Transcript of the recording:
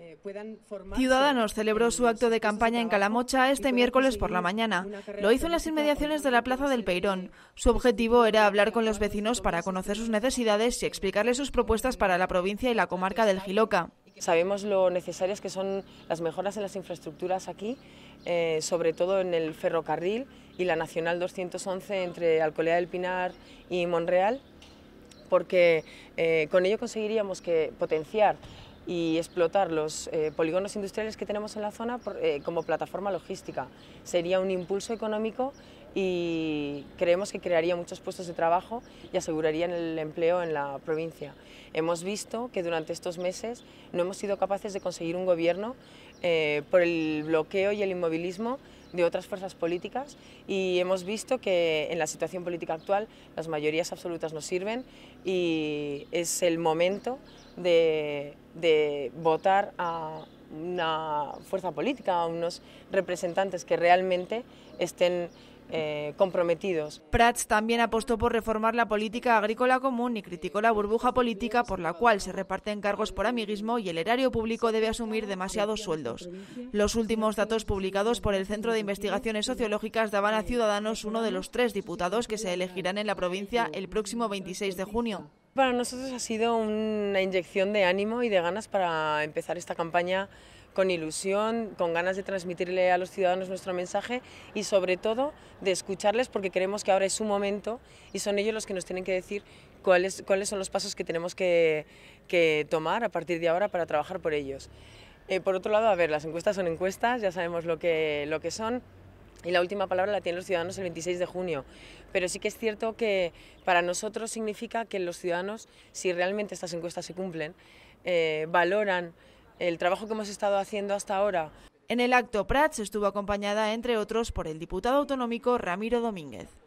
Eh, Ciudadanos celebró su acto de campaña en Calamocha este miércoles por la mañana. Lo hizo en las inmediaciones de la Plaza del Peirón. Su objetivo era hablar con los vecinos para conocer sus necesidades y explicarles sus propuestas para la provincia y la comarca del Giloca. Sabemos lo necesarias que son las mejoras en las infraestructuras aquí, eh, sobre todo en el ferrocarril y la Nacional 211 entre Alcolea del Pinar y Monreal, porque eh, con ello conseguiríamos que potenciar y explotar los eh, polígonos industriales que tenemos en la zona eh, como plataforma logística. Sería un impulso económico y creemos que crearía muchos puestos de trabajo y aseguraría el empleo en la provincia. Hemos visto que durante estos meses no hemos sido capaces de conseguir un gobierno eh, por el bloqueo y el inmovilismo de otras fuerzas políticas y hemos visto que en la situación política actual las mayorías absolutas no sirven y es el momento de, votar a una fuerza política, a unos representantes que realmente estén eh, comprometidos. Prats también apostó por reformar la política agrícola común y criticó la burbuja política por la cual se reparten cargos por amiguismo y el erario público debe asumir demasiados sueldos. Los últimos datos publicados por el Centro de Investigaciones Sociológicas daban a Ciudadanos uno de los tres diputados que se elegirán en la provincia el próximo 26 de junio. Para nosotros ha sido una inyección de ánimo y de ganas para empezar esta campaña con ilusión, con ganas de transmitirle a los ciudadanos nuestro mensaje y sobre todo de escucharles porque creemos que ahora es su momento y son ellos los que nos tienen que decir cuáles, cuáles son los pasos que tenemos que, tomar a partir de ahora para trabajar por ellos. Eh, por otro lado, a ver, las encuestas son encuestas, ya sabemos lo que, lo que son, y la última palabra la tienen los ciudadanos el 26 de junio. Pero sí que es cierto que para nosotros significa que los ciudadanos, si realmente estas encuestas se cumplen, eh, valoran el trabajo que hemos estado haciendo hasta ahora. En el acto, Prats estuvo acompañada, entre otros, por el diputado autonómico Ramiro Domínguez.